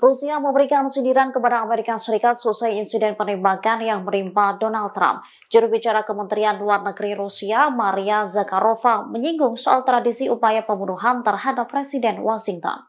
Rusia memberikan sindiran kepada Amerika Serikat selesai insiden penembakan yang menimpa Donald Trump. Juru bicara Kementerian Luar Negeri Rusia, Maria Zakharova, menyinggung soal tradisi upaya pembunuhan terhadap Presiden Washington.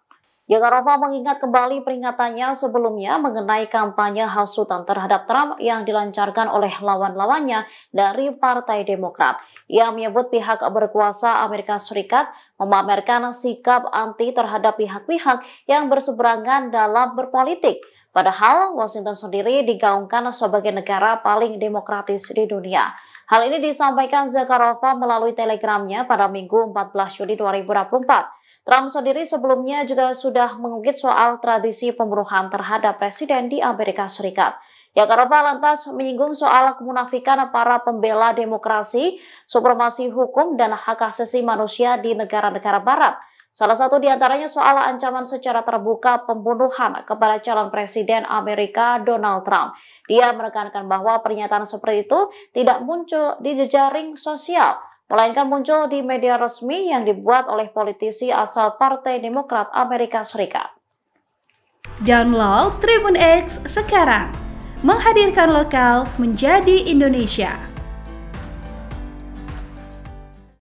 Arafah ya, mengingat kembali peringatannya sebelumnya mengenai kampanye hasutan terhadap Trump yang dilancarkan oleh lawan-lawannya dari Partai Demokrat. Ia menyebut pihak berkuasa Amerika Serikat memamerkan sikap anti terhadap pihak-pihak yang berseberangan dalam berpolitik. Padahal Washington sendiri digaungkan sebagai negara paling demokratis di dunia. Hal ini disampaikan Zakharova melalui telegramnya pada Minggu 14 Juni 2024. Trump sendiri sebelumnya juga sudah mengungkit soal tradisi pembunuhan terhadap presiden di Amerika Serikat. Ya Yakarta lantas menyinggung soal kemunafikan para pembela demokrasi, supremasi hukum, dan hak asasi manusia di negara-negara barat. Salah satu diantaranya soal ancaman secara terbuka pembunuhan kepada calon presiden Amerika Donald Trump. Dia menekankan bahwa pernyataan seperti itu tidak muncul di jejaring sosial, melainkan muncul di media resmi yang dibuat oleh politisi asal Partai Demokrat Amerika Serikat. Download Tribun X sekarang, menghadirkan lokal menjadi Indonesia.